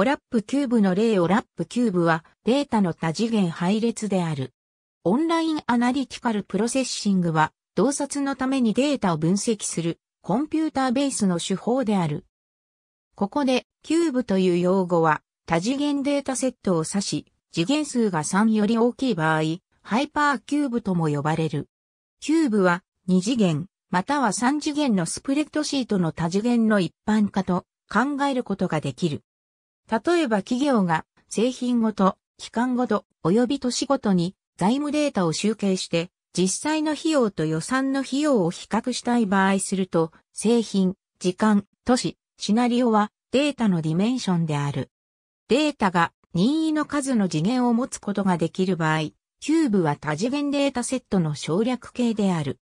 オラップキューブの例オラップキューブはデータの多次元配列である。オンラインアナリティカルプロセッシングは洞察のためにデータを分析するコンピューターベースの手法である。ここでキューブという用語は多次元データセットを指し、次元数が3より大きい場合、ハイパーキューブとも呼ばれる。キューブは2次元、または3次元のスプレッドシートの多次元の一般化と考えることができる。例えば企業が製品ごと、期間ごと、及び年ごとに財務データを集計して、実際の費用と予算の費用を比較したい場合すると、製品、時間、都市、シナリオはデータのディメンションである。データが任意の数の次元を持つことができる場合、キューブは多次元データセットの省略形である。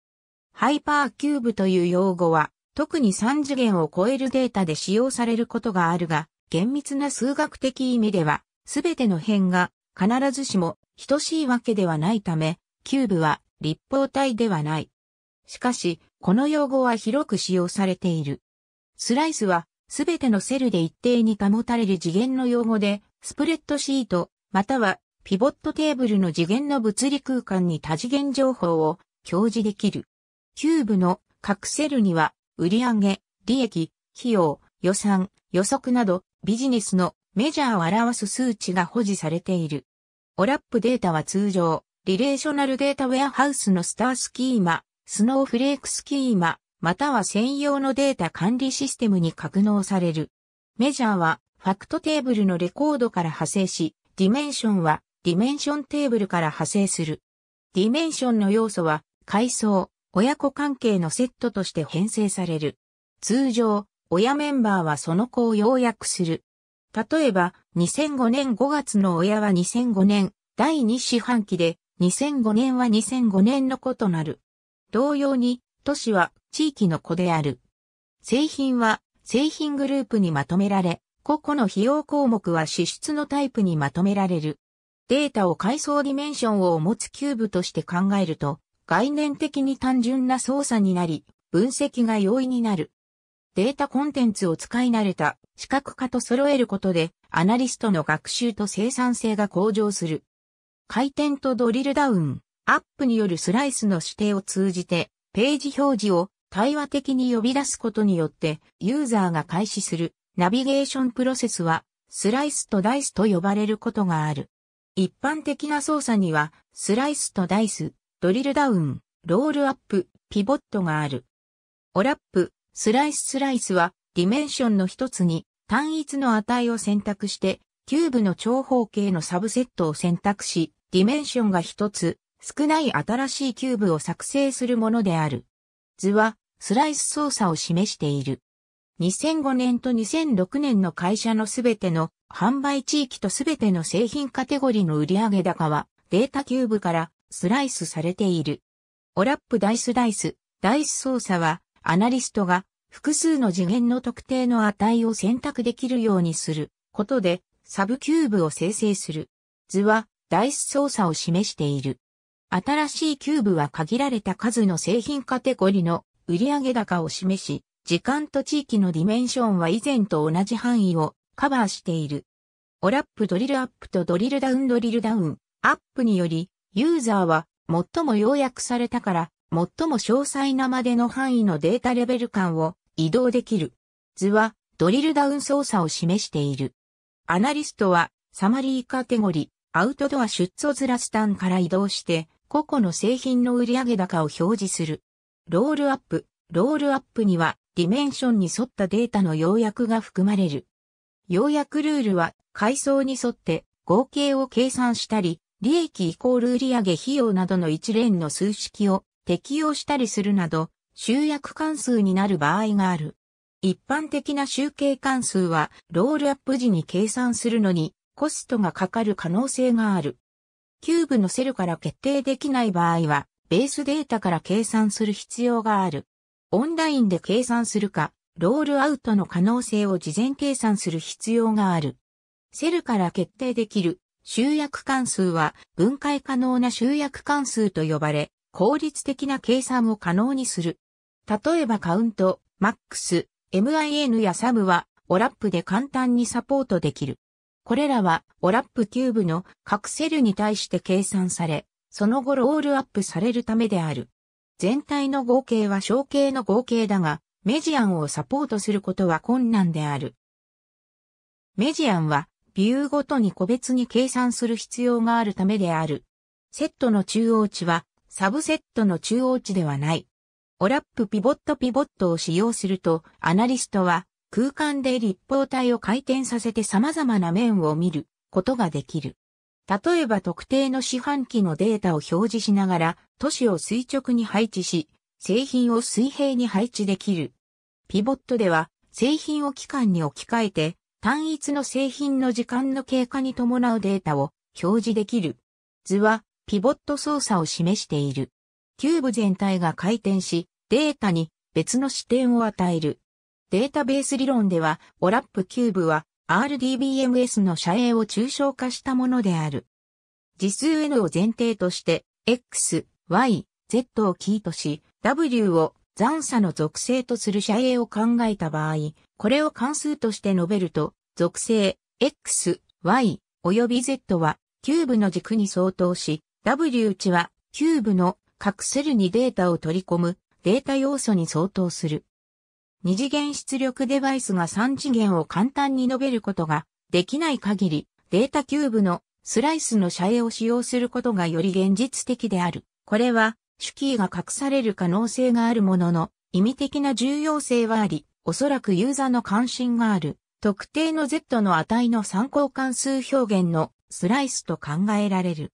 ハイパーキューブという用語は、特に3次元を超えるデータで使用されることがあるが、厳密な数学的意味では、すべての辺が必ずしも等しいわけではないため、キューブは立方体ではない。しかし、この用語は広く使用されている。スライスは、すべてのセルで一定に保たれる次元の用語で、スプレッドシート、またはピボットテーブルの次元の物理空間に多次元情報を表示できる。キューブの各セルには、売上、利益、費用、予算、予測などビジネスのメジャーを表す数値が保持されている。オラップデータは通常、リレーショナルデータウェアハウスのスタースキーマ、スノーフレークスキーマ、または専用のデータ管理システムに格納される。メジャーはファクトテーブルのレコードから派生し、ディメンションはディメンションテーブルから派生する。ディメンションの要素は階層、親子関係のセットとして編成される。通常、親メンバーはその子を要約する。例えば、2005年5月の親は2005年第2四半期で、2005年は2005年の子となる。同様に、都市は地域の子である。製品は製品グループにまとめられ、個々の費用項目は支出のタイプにまとめられる。データを階層ディメンションを持つキューブとして考えると、概念的に単純な操作になり、分析が容易になる。データコンテンツを使い慣れた視覚化と揃えることで、アナリストの学習と生産性が向上する。回転とドリルダウン、アップによるスライスの指定を通じて、ページ表示を対話的に呼び出すことによって、ユーザーが開始するナビゲーションプロセスは、スライスとダイスと呼ばれることがある。一般的な操作には、スライスとダイス、ドリルダウン、ロールアップ、ピボットがある。オラップ、スライススライスは、ディメンションの一つに単一の値を選択して、キューブの長方形のサブセットを選択し、ディメンションが一つ、少ない新しいキューブを作成するものである。図は、スライス操作を示している。2005年と2006年の会社のすべての販売地域とすべての製品カテゴリーの売上高はデータキューブからスライスされている。オラップダイスダイス、ダイス操作はアナリストが複数の次元の特定の値を選択できるようにすることでサブキューブを生成する図はダイス操作を示している。新しいキューブは限られた数の製品カテゴリの売上高を示し、時間と地域のディメンションは以前と同じ範囲をカバーしている。オラップドリルアップとドリルダウンドリルダウンアップにより、ユーザーは最も要約されたから最も詳細なまでの範囲のデータレベル間を移動できる。図はドリルダウン操作を示している。アナリストはサマリーカテゴリー、アウトドア出走ズラスタンから移動して、個々の製品の売上高を表示する。ロールアップ、ロールアップにはディメンションに沿ったデータの要約が含まれる。要約ルールは階層に沿って合計を計算したり、利益イコール売上費用などの一連の数式を適用したりするなど、集約関数になる場合がある。一般的な集計関数は、ロールアップ時に計算するのに、コストがかかる可能性がある。キューブのセルから決定できない場合は、ベースデータから計算する必要がある。オンラインで計算するか、ロールアウトの可能性を事前計算する必要がある。セルから決定できる集約関数は分解可能な集約関数と呼ばれ、効率的な計算を可能にする。例えばカウント、マックス、min やサムは、オラップで簡単にサポートできる。これらは、オラップキューブの各セルに対して計算され、その後ロールアップされるためである。全体の合計は小計の合計だが、メジアンをサポートすることは困難である。メジアンは、ビューごとに個別に計算する必要があるためである。セットの中央値は、サブセットの中央値ではない。オラップピボットピボットを使用すると、アナリストは空間で立方体を回転させて様々な面を見ることができる。例えば特定の四半期のデータを表示しながら都市を垂直に配置し、製品を水平に配置できる。ピボットでは製品を期間に置き換えて単一の製品の時間の経過に伴うデータを表示できる。図はピボット操作を示している。キューブ全体が回転し、データに別の視点を与える。データベース理論では、オラップキューブは RDBMS の射影を抽象化したものである。次数 N を前提として、X、Y、Z をキーとし、W を残差の属性とする射影を考えた場合、これを関数として述べると、属性、X、Y、および Z は、キューブの軸に相当し、W 値は、キューブの各セルにデータを取り込むデータ要素に相当する。二次元出力デバイスが三次元を簡単に述べることができない限り、データキューブのスライスの遮影を使用することがより現実的である。これは、主キーが隠される可能性があるものの、意味的な重要性はあり、おそらくユーザーの関心がある、特定の Z の値の参考関数表現のスライスと考えられる。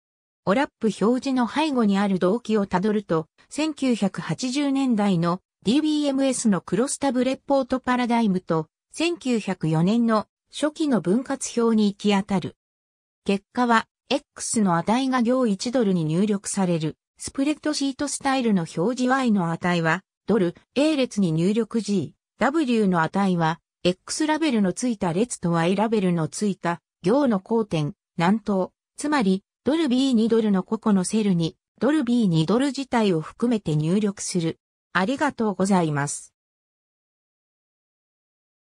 オラップ表示の背後にある動機をたどると、1980年代の DBMS のクロスタブレポートパラダイムと、1904年の初期の分割表に行き当たる。結果は、X の値が行1ドルに入力される。スプレッドシートスタイルの表示 Y の値は、ドル A 列に入力 G、W の値は、X ラベルのついた列と Y ラベルのついた行の交点、南東、つまりドル B2 ドルの個々のセルに、ドル B2 ドル自体を含めて入力する。ありがとうございます。